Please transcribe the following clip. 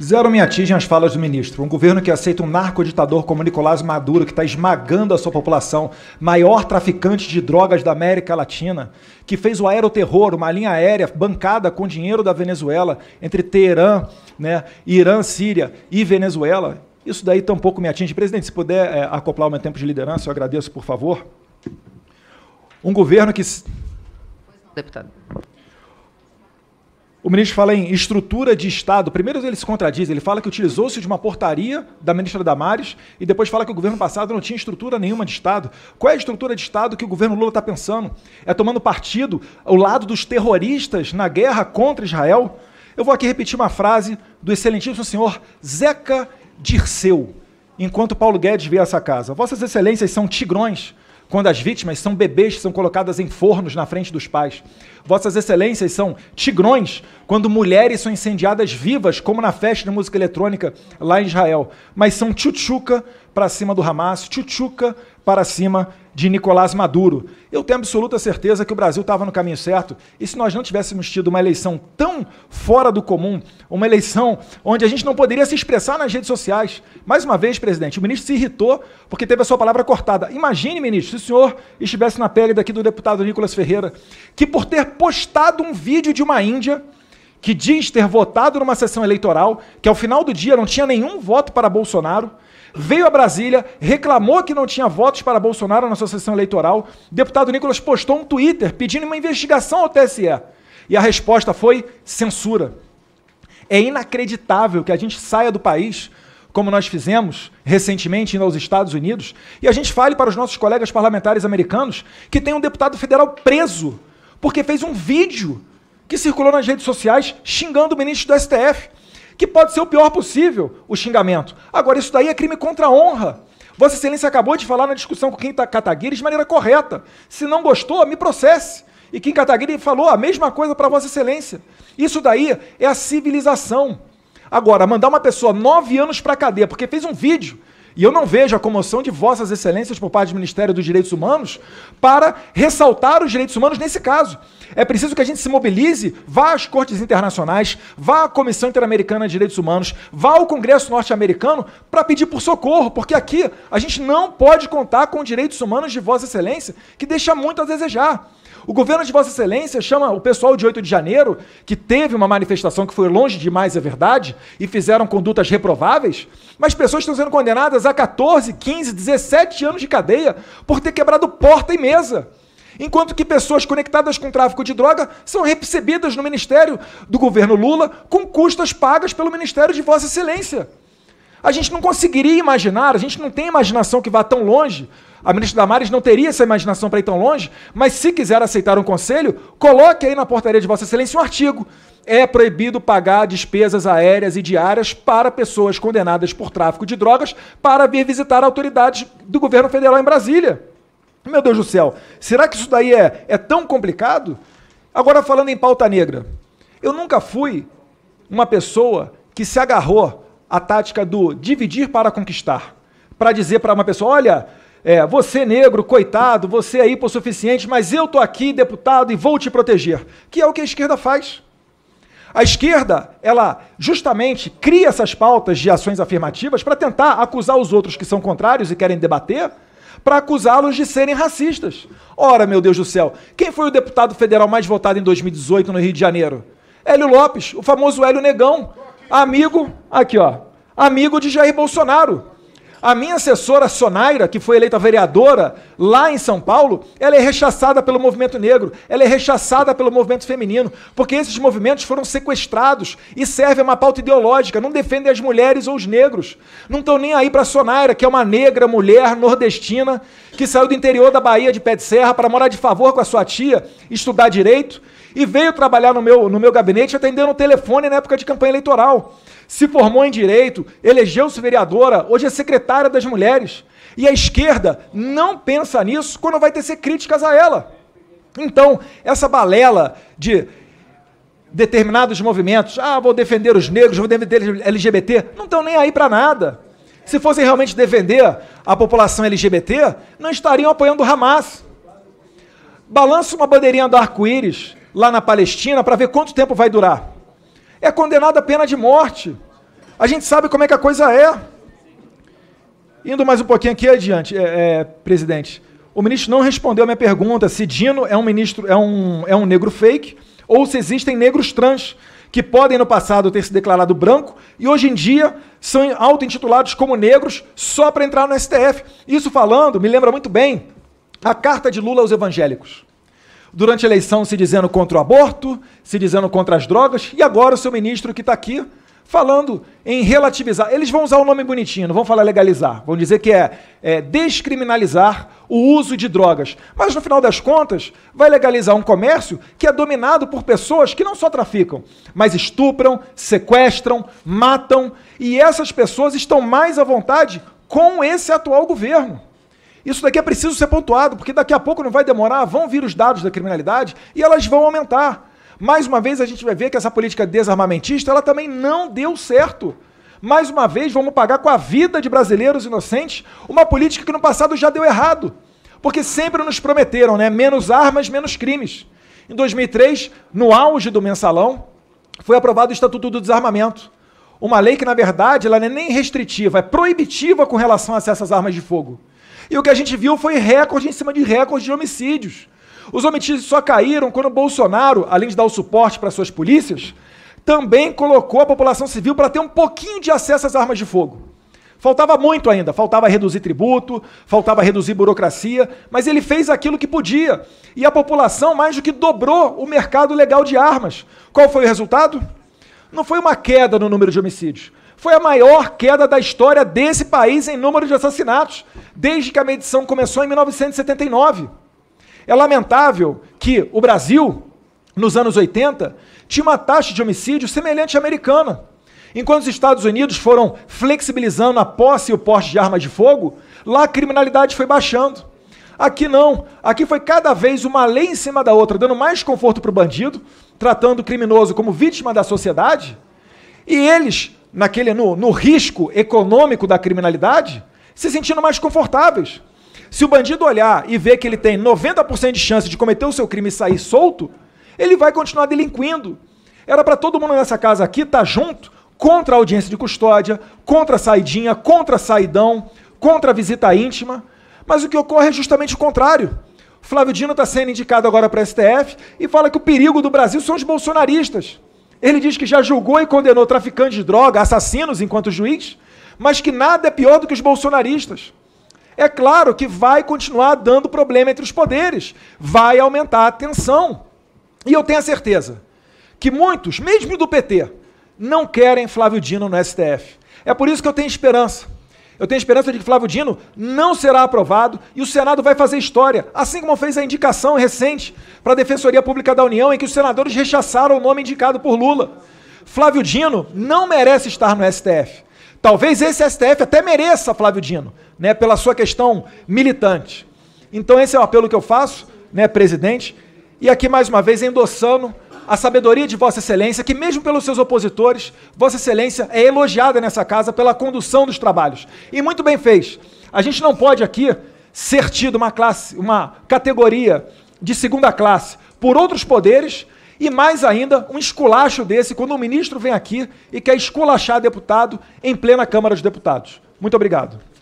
Zero me atingem as falas do ministro. Um governo que aceita um narcoditador como Nicolás Maduro, que está esmagando a sua população, maior traficante de drogas da América Latina, que fez o aeroterror, uma linha aérea bancada com dinheiro da Venezuela, entre Teherã, né, Irã, Síria e Venezuela. Isso daí tampouco me atinge. Presidente, se puder é, acoplar o meu tempo de liderança, eu agradeço, por favor. Um governo que. Pois não, deputado. O ministro fala em estrutura de Estado. Primeiro ele se contradiz, ele fala que utilizou-se de uma portaria da ministra Damares e depois fala que o governo passado não tinha estrutura nenhuma de Estado. Qual é a estrutura de Estado que o governo Lula está pensando? É tomando partido ao lado dos terroristas na guerra contra Israel? Eu vou aqui repetir uma frase do excelentíssimo senhor Zeca Dirceu, enquanto Paulo Guedes vê essa casa. Vossas excelências são tigrões quando as vítimas são bebês que são colocadas em fornos na frente dos pais. Vossas Excelências são tigrões quando mulheres são incendiadas vivas, como na festa de música eletrônica lá em Israel. Mas são tchutchuca para cima do Hamas, tchutchuca para cima de Nicolás Maduro. Eu tenho absoluta certeza que o Brasil estava no caminho certo. E se nós não tivéssemos tido uma eleição tão fora do comum, uma eleição onde a gente não poderia se expressar nas redes sociais. Mais uma vez, presidente, o ministro se irritou porque teve a sua palavra cortada. Imagine, ministro, se o senhor estivesse na pele daqui do deputado Nicolas Ferreira, que por ter postado um vídeo de uma Índia que diz ter votado numa sessão eleitoral, que ao final do dia não tinha nenhum voto para Bolsonaro, veio a Brasília, reclamou que não tinha votos para Bolsonaro na sua sessão eleitoral. O deputado Nicolas postou um Twitter pedindo uma investigação ao TSE. E a resposta foi censura. É inacreditável que a gente saia do país, como nós fizemos recentemente indo aos Estados Unidos, e a gente fale para os nossos colegas parlamentares americanos que tem um deputado federal preso porque fez um vídeo que circulou nas redes sociais xingando o ministro do STF que pode ser o pior possível, o xingamento. Agora, isso daí é crime contra a honra. Vossa Excelência acabou de falar na discussão com quem está Kataguiri de maneira correta. Se não gostou, me processe. E Kim Kataguiri falou a mesma coisa para Vossa Excelência. Isso daí é a civilização. Agora, mandar uma pessoa nove anos para a cadeia porque fez um vídeo e eu não vejo a comoção de vossas excelências por parte do Ministério dos Direitos Humanos para ressaltar os direitos humanos nesse caso. É preciso que a gente se mobilize, vá às cortes internacionais, vá à Comissão Interamericana de Direitos Humanos, vá ao Congresso Norte-Americano para pedir por socorro, porque aqui a gente não pode contar com direitos humanos de vossa excelência que deixa muito a desejar. O governo de Vossa Excelência chama o pessoal de 8 de janeiro, que teve uma manifestação que foi longe demais, é verdade, e fizeram condutas reprováveis, mas pessoas estão sendo condenadas a 14, 15, 17 anos de cadeia por ter quebrado porta e mesa. Enquanto que pessoas conectadas com tráfico de droga são recebidas no Ministério do governo Lula com custas pagas pelo Ministério de Vossa Excelência. A gente não conseguiria imaginar, a gente não tem imaginação que vá tão longe a ministra Damares não teria essa imaginação para ir tão longe, mas se quiser aceitar um conselho, coloque aí na portaria de Vossa Excelência um artigo. É proibido pagar despesas aéreas e diárias para pessoas condenadas por tráfico de drogas para vir visitar autoridades do governo federal em Brasília. Meu Deus do céu, será que isso daí é, é tão complicado? Agora, falando em pauta negra, eu nunca fui uma pessoa que se agarrou à tática do dividir para conquistar para dizer para uma pessoa: olha, é, você negro, coitado, você é hipossuficiente, mas eu tô aqui, deputado, e vou te proteger. Que é o que a esquerda faz. A esquerda, ela justamente cria essas pautas de ações afirmativas para tentar acusar os outros que são contrários e querem debater, para acusá-los de serem racistas. Ora, meu Deus do céu, quem foi o deputado federal mais votado em 2018 no Rio de Janeiro? Hélio Lopes, o famoso Hélio Negão, amigo, aqui ó, amigo de Jair Bolsonaro. A minha assessora Sonaira, que foi eleita vereadora lá em São Paulo, ela é rechaçada pelo movimento negro, ela é rechaçada pelo movimento feminino, porque esses movimentos foram sequestrados e servem a uma pauta ideológica, não defendem as mulheres ou os negros. Não estão nem aí para Sonaira, que é uma negra mulher nordestina que saiu do interior da Bahia de Pé de Serra para morar de favor com a sua tia, estudar direito e veio trabalhar no meu, no meu gabinete atendendo o telefone na época de campanha eleitoral. Se formou em direito, elegeu-se vereadora, hoje é secretária das mulheres. E a esquerda não pensa nisso quando vai tecer críticas a ela. Então, essa balela de determinados movimentos, ah, vou defender os negros, vou defender LGBT, não estão nem aí para nada. Se fossem realmente defender a população LGBT, não estariam apoiando o Hamas. Balança uma bandeirinha do arco-íris lá na Palestina para ver quanto tempo vai durar. É condenada à pena de morte. A gente sabe como é que a coisa é. Indo mais um pouquinho aqui adiante, é, é, presidente. O ministro não respondeu a minha pergunta se Dino é um ministro, é um, é um negro fake, ou se existem negros trans que podem no passado ter se declarado branco e hoje em dia são auto-intitulados como negros só para entrar no STF. Isso falando, me lembra muito bem a carta de Lula aos evangélicos. Durante a eleição se dizendo contra o aborto, se dizendo contra as drogas, e agora o seu ministro que está aqui falando em relativizar. Eles vão usar um nome bonitinho, não vão falar legalizar. Vão dizer que é, é, descriminalizar o uso de drogas. Mas no final das contas, vai legalizar um comércio que é dominado por pessoas que não só traficam, mas estupram, sequestram, matam. E essas pessoas estão mais à vontade com esse atual governo. Isso daqui é preciso ser pontuado, porque daqui a pouco não vai demorar, vão vir os dados da criminalidade e elas vão aumentar. Mais uma vez a gente vai ver que essa política desarmamentista ela também não deu certo. Mais uma vez vamos pagar com a vida de brasileiros inocentes uma política que no passado já deu errado. Porque sempre nos prometeram, né? Menos armas, menos crimes. Em 2003, no auge do mensalão, foi aprovado o Estatuto do Desarmamento. Uma lei que, na verdade, ela não é nem restritiva, é proibitiva com relação a essas armas de fogo. E o que a gente viu foi recorde em cima de recorde de homicídios. Os homicídios só caíram quando Bolsonaro, além de dar o suporte para suas polícias, também colocou a população civil para ter um pouquinho de acesso às armas de fogo. Faltava muito ainda, faltava reduzir tributo, faltava reduzir burocracia, mas ele fez aquilo que podia. E a população mais do que dobrou o mercado legal de armas. Qual foi o resultado? Não foi uma queda no número de homicídios. Foi a maior queda da história desse país em número de assassinatos, desde que a medição começou em 1979. É lamentável que o Brasil, nos anos 80, tinha uma taxa de homicídio semelhante à americana. Enquanto os Estados Unidos foram flexibilizando a posse e o porte de armas de fogo, lá a criminalidade foi baixando. Aqui não. Aqui foi cada vez uma lei em cima da outra, dando mais conforto para o bandido, tratando o criminoso como vítima da sociedade. E eles, naquele no, no risco econômico da criminalidade, se sentindo mais confortáveis. Se o bandido olhar e ver que ele tem 90% de chance de cometer o seu crime e sair solto, ele vai continuar delinquindo. Era para todo mundo nessa casa aqui estar tá junto contra a audiência de custódia, contra a saidinha, contra a saidão, contra a visita íntima. Mas o que ocorre é justamente o contrário. Flávio Dino está sendo indicado agora para a STF e fala que o perigo do Brasil são os bolsonaristas. Ele diz que já julgou e condenou traficantes de droga, assassinos enquanto juiz, mas que nada é pior do que os bolsonaristas é claro que vai continuar dando problema entre os poderes, vai aumentar a tensão. E eu tenho a certeza que muitos, mesmo do PT, não querem Flávio Dino no STF. É por isso que eu tenho esperança. Eu tenho esperança de que Flávio Dino não será aprovado e o Senado vai fazer história, assim como fez a indicação recente para a Defensoria Pública da União, em que os senadores rechaçaram o nome indicado por Lula. Flávio Dino não merece estar no STF. Talvez esse STF até mereça Flávio Dino, né, pela sua questão militante. Então esse é o apelo que eu faço, né, presidente, e aqui mais uma vez endossando a sabedoria de Vossa Excelência, que mesmo pelos seus opositores, Vossa Excelência é elogiada nessa casa pela condução dos trabalhos. E muito bem fez. A gente não pode aqui ser tido uma classe, uma categoria de segunda classe por outros poderes e mais ainda um esculacho desse quando o ministro vem aqui e quer esculachar deputado em plena Câmara dos Deputados. Muito obrigado.